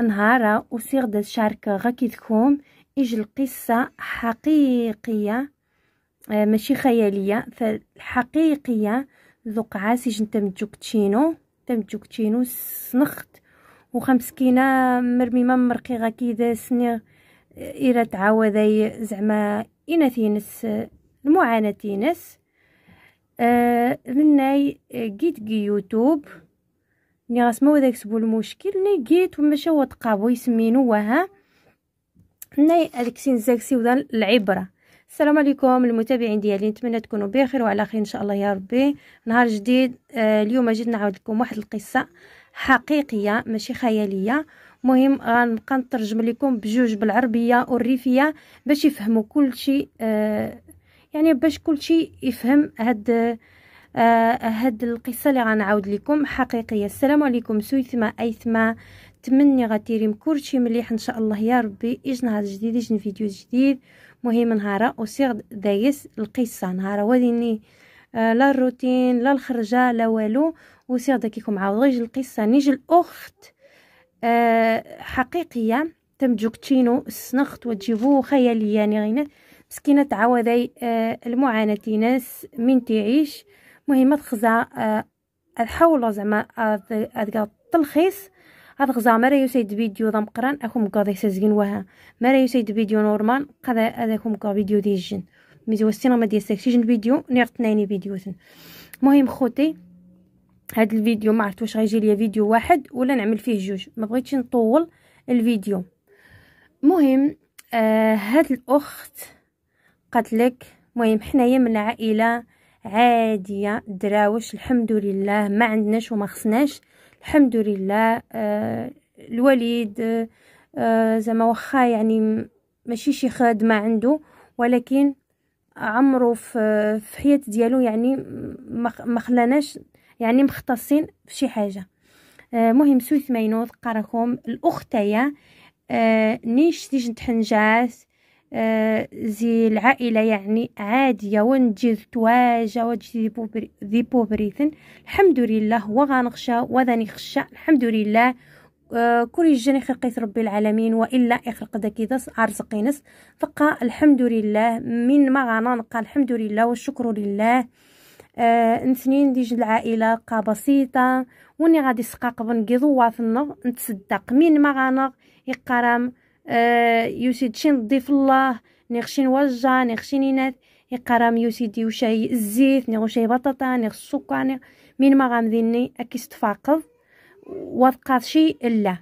نهارا وسيغ دا شارك تكون يجي القصة حقيقية آه، ماشي خيالية فالحقيقية ذوق عاسج تم متجوكتشينو تم متجوكتشينو سنخت وخا مسكينة مرميمة مرقي غاكيدا سني إيرا آه، تعاوذي زعما إناثينس المعاناة تينس آه مناي جيت آه، يوتيوب نيغاس غاسمو وذاك سبو المشكل ني جيت وماشي هو تقابو يسمينو وها ناي هذيك زاكسي ودا العبره السلام عليكم المتابعين ديالي نتمنى تكونوا بخير وعلى خير ان شاء الله يا ربي نهار جديد آه اليوم جيت نعاود لكم واحد القصه حقيقيه ماشي خياليه مهم غنبقى نترجم لكم بجوج بالعربيه والريفيه باش يفهموا كلشي آه يعني باش كلشي يفهم هاد آه، هاد القصه اللي غنعاود لكم حقيقيه السلام عليكم سويثما ايثما تمني غتيريم كلشي مليح ان شاء الله يا ربي اج نهار جديد اج فيديو جديد مهم نهار وسيغ دايس القصه نهار وديني آه، لا الروتين لا الخرجه لا والو وسيغ داكيكم عاود غير القصه نيجي الاخت آه، حقيقيه حقيقيه جوكتينو السنخت وتجيبو خياليه يعني غينا مسكينه عوضي المعاناه ناس من تعيش مهم هاد الخزا آه، الحاولوا زعما هاد التلخيص هاد الخزا مرا سيد فيديو ضم قران اكم قاضي سازين وها مرا سيد فيديو نورمال قضا هذاكم قا فيديو ديال الجن ميزو السينما ديال جن فيديو نيرتنيني فيديو المهم خوتي هاد الفيديو ما عرفت واش غيجي ليا فيديو واحد ولا نعمل فيه جوج ما بغيتش نطول الفيديو مهم آه هاد الاخت قالت لك مهم حنايا من العائله عاديه دراوش الحمد لله ما عندناش وما خصناش الحمد لله آه الوليد آه زعما واخا يعني ماشي شي خدمه عنده ولكن عمرو في في حياة ديالو يعني ما خلاناش يعني مختصين في شي حاجه آه مهم سويث ماينوض قراكم الاختيه آه نيش تيج تحنجات آه، زي العائلة يعني عادية ونجي تواجه وجي ذي بوبريثن الحمد لله وغنخشى وذني خشى الحمد لله آه، كل جن خلقيت ربي العالمين والا إخلق داكي داس ارزقينس فقا الحمد لله من ما غانا الحمد لله والشكر لله آه نتنين ديج العائله قا بسيطه وني غادي سقاق في واثنا نتصدق من ما غانا يقرم آه، شين ضيف الله نغشين وجه نغشين نينات يقرام يوسيد يوشي الزيت نغشي بطاطا نغ السكر نغ من ما غامديني اكيس تفاقض شي لا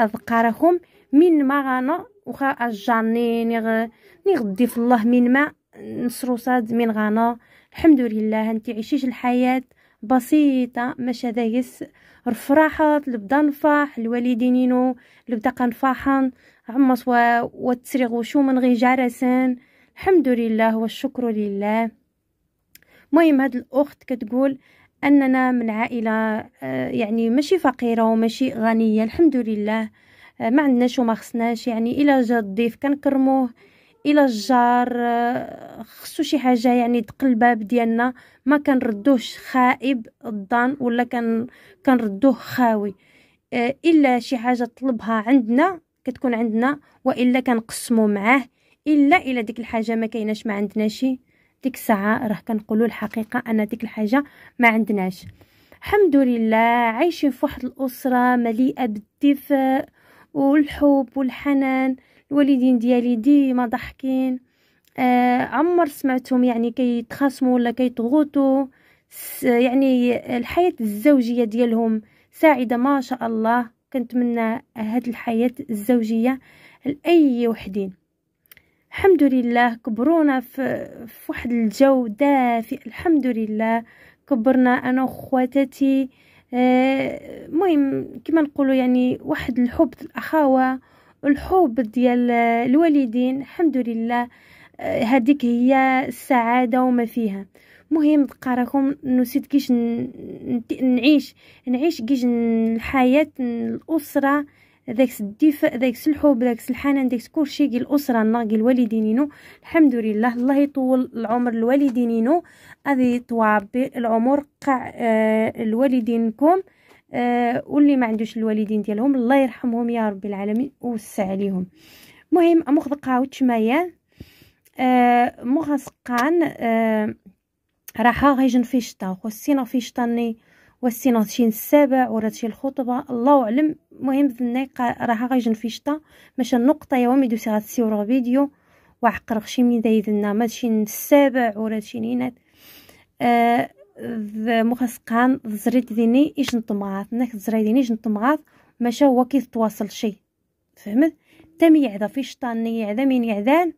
نقراهم من ما غانا وخا اجاني نغ نغ ضيف الله من ما نصروصاد من غانا الحمد لله انت عيشيش الحياه بسيطه مش هدايس رفراحات نبدا نفاح الوالدين ينو نبدا كنفرحن عمص وتسريغ من غير جرسان الحمد لله والشكر لله مهم هاد الاخت كتقول اننا من عائله آه، يعني ماشي فقيره وماشي غنيه الحمد لله آه، ما عندناش وما خصناش يعني الا جا الضيف كنكرموه الى الجار خصو شي حاجه يعني دق الباب ديالنا ما كنردوش خائب الظن ولا كان كنردوه خاوي آه، الا شي حاجه طلبها عندنا كتكون عندنا والا كنقسمو معاه الا الا ديك الحاجه ما كايناش ما عندناش ديك الساعه راه كنقولوا الحقيقه ان ديك الحاجه ما عندناش الحمد لله عايشين في واحد الاسره مليئه بالدفء والحب والحنان الوالدين ديالي ديما ضحكين آه عمر سمعتهم يعني كيتخاصموا ولا كيتغوتوا يعني الحياه الزوجيه ديالهم سعيده ما شاء الله كنتمنى هاد الحياه الزوجيه لاي وحدين الحمد لله كبرونا في, في واحد الجو دافئ الحمد لله كبرنا انا وخواتاتي آه، المهم آه كما نقولوا يعني واحد الحب الاخوه الحب ديال الوالدين الحمد لله آه، هذيك هي السعاده وما فيها مهم بقى راكم نسيت كيش نعيش نعيش كيش الحياه الاسره داكس الدفء داكس الحب داكس الحنان داكس كلشي كي الاسره ناقي الوالدينينو الحمد لله الله يطول العمر الوالدينينو هذه يطوى العمر قاع آه، الوالدينكم آه، واللي ما عندوش الوالدين ديالهم الله يرحمهم يا رب العالمين ووسع عليهم مهم امخ دقاو تشمايا آه مخ سقان آه غيجن في شتا وسينا في شطاني وسينا شي السابع ولا شي الخطبه الله اعلم المهم ذني راها غيجن في شتا ماشي النقطه يوم يدوس دوسي السيور فيديو وعقرق شي من دايدنا ماشي السابع ولا شي نينات آه مخسقان زريد ديني إيش نطمعات ناك زريت ديني إيش نطمغات ماشا هو كي تواصل شي فهمت تم يعدا في شطان يعدا مين يعذان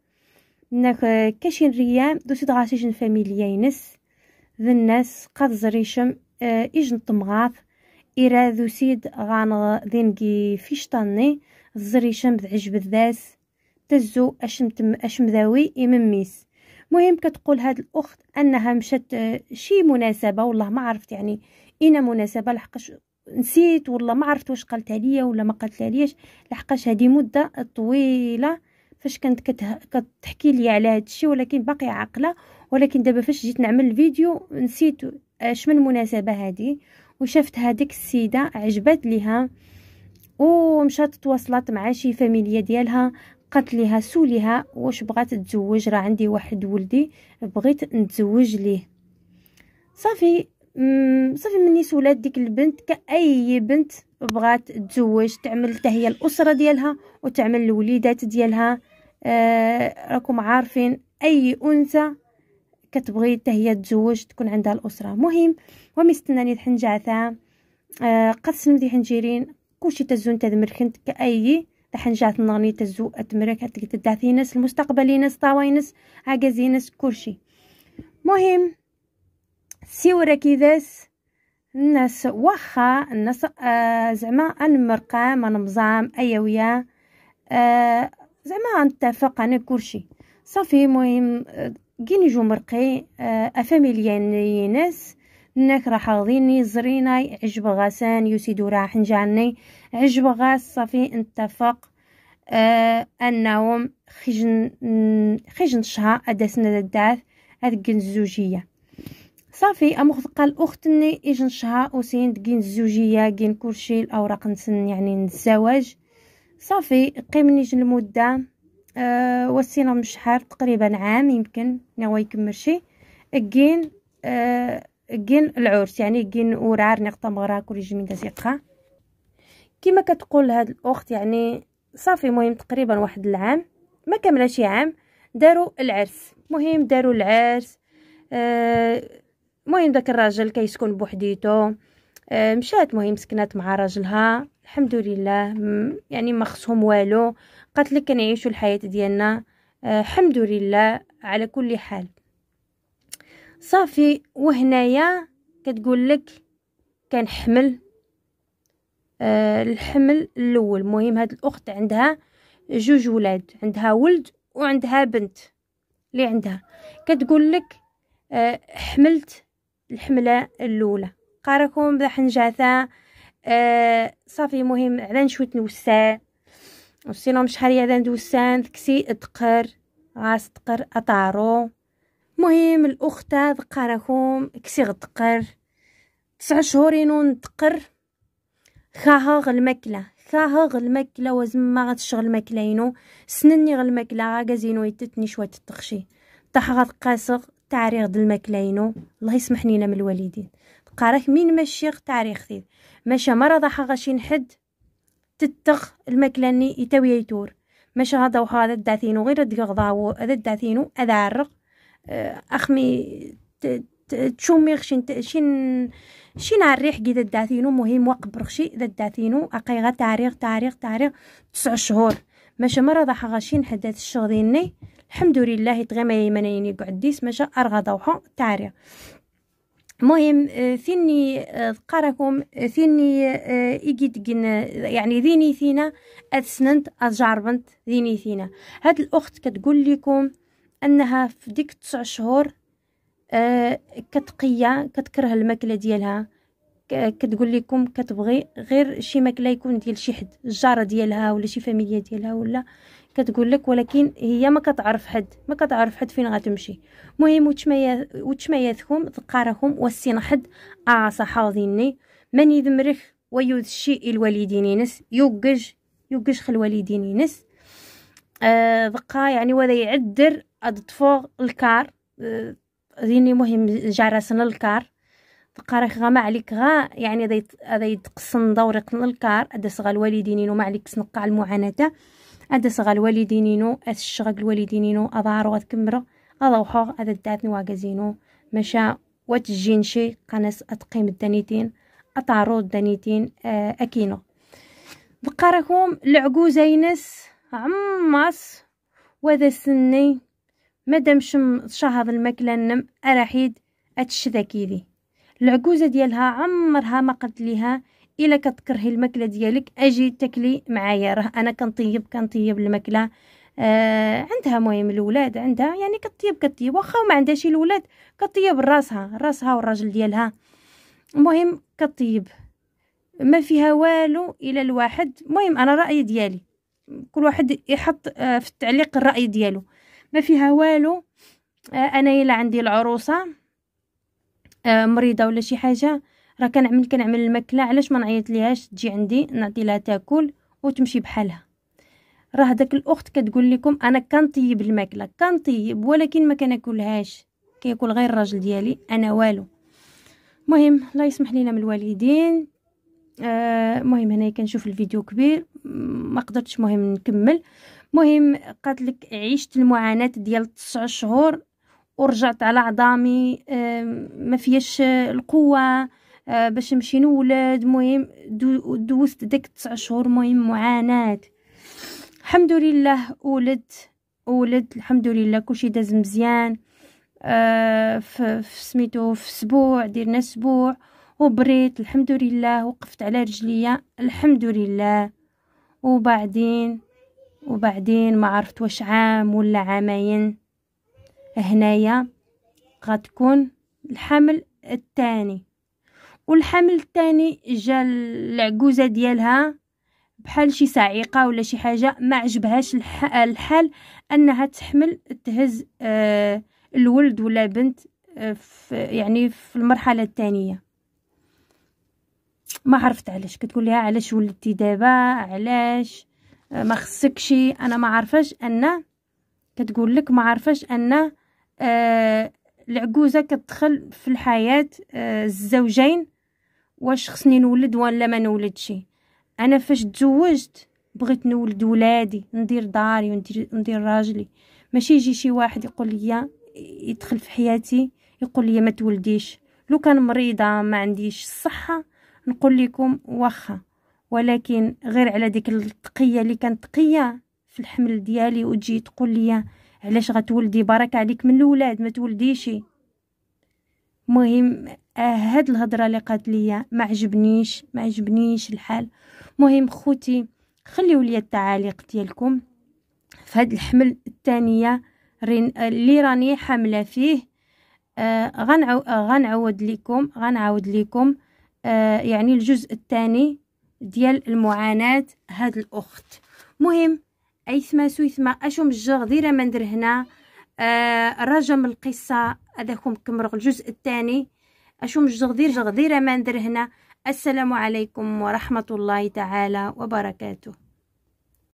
ناك كاشين ريام سيد غاشيشن فاميليا ينس ذا الناس قد زريشم إيش نطمغات إرا سيد غان دينكي في شطاني زريشم بذعجب الذاس تزو اشم أشمذاوي إمميس مهم كتقول هاد الاخت انها مشات آه، شي مناسبه والله ما عرفت يعني اين مناسبه لحقاش نسيت والله ما عرفت واش قالت عليا ولا ما قالت لياش لحقاش هذه مده طويله فاش كانت كتحكي لي على هادشي الشيء ولكن باقي عاقله ولكن دابا فاش جيت نعمل الفيديو نسيت اش من مناسبه هذه وشفت هذيك السيده عجبت ليها ومشات تواصلات مع شي فاميليا ديالها قالت ليها سوليها واش بغات تتزوج راه عندي واحد ولدي بغيت نتزوج ليه صافي صافي مني سولات ديك البنت كاي بنت بغات تتزوج تعمل حتى هي الاسره ديالها وتعمل الوليدات ديالها آه راكم عارفين اي انثى كتبغي حتى هي تتزوج تكون عندها الاسره مهم ومستناني الحنجعثه آه قسم دي حنجيرين كلشي تزون تدمركنت كاي تحنجات نغني تزو أتمرك تدعثينس المستقبلينس طاوينس عجزينس كلشي مهم سيورة كيذاس الناس واخا الناس آه زعما انمرقا ما أيا ايويا آه زعما نتفق انا كلشي صافي مهم آه، كي جو مرقي آه أفاميليان ناس نك راح غضيني زريناي عجب غسان يسيدو راح نجاني عجب غاس صافي نتفق آه انهم خجن خجن شها ادسنا الداث ادقن الزوجيه صافي امخذ قال اختني اجن شها وسين دقين الزوجيه كين كلشي الاوراق نسن يعني الزواج صافي قيمني جن المده أه وسينا من شحال تقريبا عام يمكن نوا يكمل شي كين أه كين العرس يعني كين ورعار نقطه مغرا كل جميل تيقى كما كتقول هاد الاخت يعني صافي مهم تقريبا واحد العام ما كاملة شي عام داروا العرس مهم داروا العرس آه، مهم داك الراجل كيسكن بوحديتو آه، مشات مهم سكنات مع راجلها الحمد لله يعني ما خصهم والو قالت لك كنعيشوا الحياه ديالنا آه، الحمد لله على كل حال صافي وهنايا كتقول لك كنحمل آه الحمل الاول المهم هاد الاخت عندها جوج ولاد عندها ولد وعندها بنت اللي عندها كتقول لك آه حملت الحمله الاولى قراكم حنجاثه آه صافي مهم على شويه نوسع وصينا مش هي على ندوسان تكسي تقر غاس تقر اطارو مهم الاخت ذقركم كسي غتقر تسع شهورين تقر خاها غالماكلة خاها غالماكلة ما غتشغل ينو سنني غالماكلة غازينو يتتني شوية التخشي طاح غتقاسغ تعريغ د ينو الله يسمح لينا من الوالدين قارك مين ماشي تعريغ تيد ماشا مرض غاشي نحد تتخ ني يتاوي يتور ماشا هذا وهذا الداثينو غير دقغ ضاو هذا الداثينو اذا عرق أخمي تشوميغشين شين شين عريح كي داتينو مهم وقبرخشي ذا اقي غا تاريخ تاريخ تاريخ تسع شهور ماشا مرة ضحى غاشين حدث الشغديني الحمد لله تغيما يمنين يقعد ديس ماشا ارغا ضوحو تاريخ مهم ثني قراكم ثني إجيت جن يعني ذيني ثينا أتسننت جاربنت ذيني ثينا هاد الأخت كتقول لكم انها في ديك تسع شهور آه كتقيا كتكره الماكله ديالها كتقول لكم كتبغي غير شي ماكله يكون ديال شي حد الجاره ديالها ولا شي فاميليا ديالها ولا كتقول لك ولكن هي ما كتعرف حد ما كتعرف حد فين غتمشي مهم وتشمياثكم ذقارهم والسين حد اعصى آه، حاضني من يذمرخ ويوذ الشيء الوالدين ينس يوقج يوقج خل الوالدين ينس ذقا آه يعني وذا يعدر أدطفو الكار ديني مهم جارسنا الكار يعني تقارك غا ما عليك غا يعني هذا هذا يتقسم دورق الكار ادس غا الوالدينينو ما عليك تنقع المعاناة ادس غا الوالدينينو اشغل الوالدينينو اضارو اتكمرو اضوحو هذا داتني واكازينو مشا واتجين شي قناس اتقيم الدانيتين اطارو الدانيتين آه، اكينو بقاركم العقوزينس عمص وذا سني مادام شم شهر الماكلة النم أراحيد أتشذا كيدي العجوزة ديالها عمرها ما قلت ليها الا كتكرهي الماكله ديالك اجي تاكلي معايا راه انا كنطيب كنطيب الماكله آه عندها مهم الولاد عندها يعني كطيب كطيب واخا ما عندهاش الولاد كطيب راسها راسها والراجل ديالها المهم كطيب ما فيها والو الى الواحد المهم انا رايي ديالي كل واحد يحط آه، في التعليق الراي ديالو ما فيها والو آه، انا الا عندي العروسه آه، مريضه ولا شي حاجه راه كنعمل كنعمل الماكله علاش ما نعيط ليهاش تجي عندي نعطي لها تاكل وتمشي بحالها راه داك الاخت كتقول لكم انا كنطيب الماكله كنطيب ولكن ما كناكلهاش كياكل غير الراجل ديالي انا والو مهم الله يسمح لينا من الوالدين المهم آه هنا كنشوف الفيديو كبير ما قدرتش مهم نكمل مهم قالت لك عشت المعاناه ديال تسع شهور ورجعت على عظامي آه، ما فيهاش القوه آه، باش نمشي نولد مهم دوزت داك تسع شهور مهم معاناه الحمد لله ولدت ولد الحمد لله كلشي داز مزيان آه، في سميتو في اسبوع درنا اسبوع وبريت الحمد لله وقفت على رجليا الحمد لله وبعدين وبعدين ما عرفت واش عام ولا عامين هنايا غتكون الحمل الثاني والحمل الثاني جا العجوزه ديالها بحال شي صعيقة ولا شي حاجه ما عجبهاش الحال انها تحمل تهز آه، الولد ولا بنت آه، في يعني في المرحله الثانيه ما عرفت علاش كتقول لها علاش ولدتي دابا علاش ما خصكش انا ما عارفاش ان كتقول لك ما عارفاش ان آه العجوزه كتدخل في الحياه آه الزوجين واش خصني نولد ولا ما نولدش انا فاش تزوجت بغيت نولد ولادي ندير داري وندير ندير راجلي ماشي يجي شي واحد يقول لي يدخل في حياتي يقول لي ما تولديش لو كان مريضه ما عنديش الصحه نقول لكم واخا ولكن غير على ديك التقيه اللي كانت تقيه في الحمل ديالي وتجي تقول لي علاش غتولدي بركه عليك من الاولاد ما تولديش مهم آه، هاد الهضره اللي قالت لي ما عجبنيش ما عجبنيش الحال مهم خوتي خليو لي التعاليق ديالكم في هاد الحمل الثانيه اللي راني حامله فيه آه غنعو... آه، لكم غنعاود لكم آه يعني الجزء الثاني ديال المعاناة هاد الأخت مهم أيثما سويثما أشوم الجغ ديرا ما ندير هنا آه رجم القصة هذاكم كمرغ الجزء الثاني أشوم الجغ دير جغ ديرا ما ندير هنا السلام عليكم ورحمة الله تعالى وبركاته